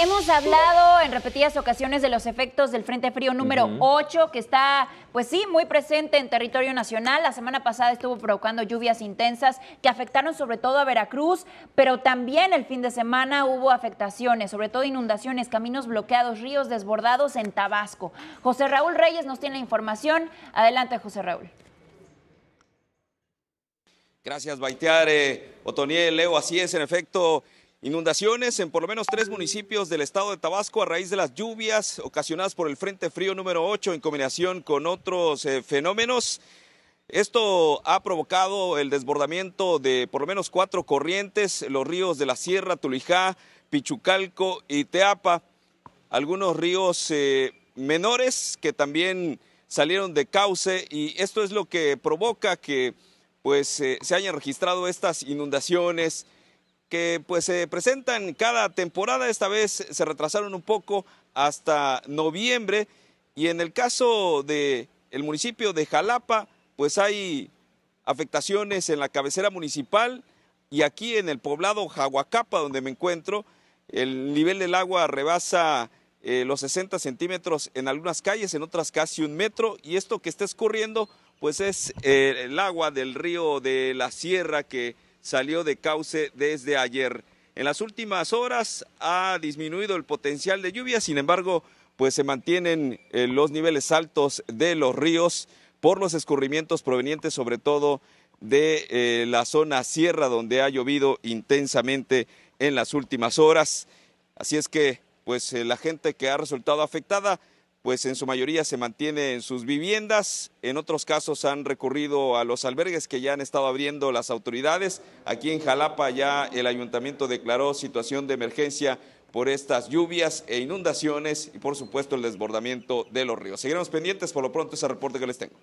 hemos hablado en repetidas ocasiones de los efectos del Frente Frío número 8, que está, pues sí, muy presente en territorio nacional. La semana pasada estuvo provocando lluvias intensas que afectaron sobre todo a Veracruz, pero también el fin de semana hubo afectaciones, sobre todo inundaciones, caminos bloqueados, ríos desbordados en Tabasco. José Raúl Reyes nos tiene la información. Adelante, José Raúl. Gracias, Baiteare. Otoniel, Leo. Así es, en efecto, Inundaciones en por lo menos tres municipios del estado de Tabasco a raíz de las lluvias ocasionadas por el Frente Frío número 8 en combinación con otros eh, fenómenos. Esto ha provocado el desbordamiento de por lo menos cuatro corrientes, los ríos de la Sierra, Tulijá, Pichucalco y Teapa. Algunos ríos eh, menores que también salieron de cauce y esto es lo que provoca que pues eh, se hayan registrado estas inundaciones que pues se presentan cada temporada, esta vez se retrasaron un poco hasta noviembre y en el caso de el municipio de Jalapa, pues hay afectaciones en la cabecera municipal y aquí en el poblado Jaguacapa donde me encuentro, el nivel del agua rebasa eh, los 60 centímetros en algunas calles, en otras casi un metro y esto que está escurriendo pues es eh, el agua del río de la sierra que salió de cauce desde ayer. En las últimas horas ha disminuido el potencial de lluvia, sin embargo, pues se mantienen eh, los niveles altos de los ríos por los escurrimientos provenientes sobre todo de eh, la zona sierra donde ha llovido intensamente en las últimas horas. Así es que pues eh, la gente que ha resultado afectada pues en su mayoría se mantiene en sus viviendas, en otros casos han recurrido a los albergues que ya han estado abriendo las autoridades. Aquí en Jalapa ya el ayuntamiento declaró situación de emergencia por estas lluvias e inundaciones y por supuesto el desbordamiento de los ríos. Seguiremos pendientes, por lo pronto ese reporte que les tengo.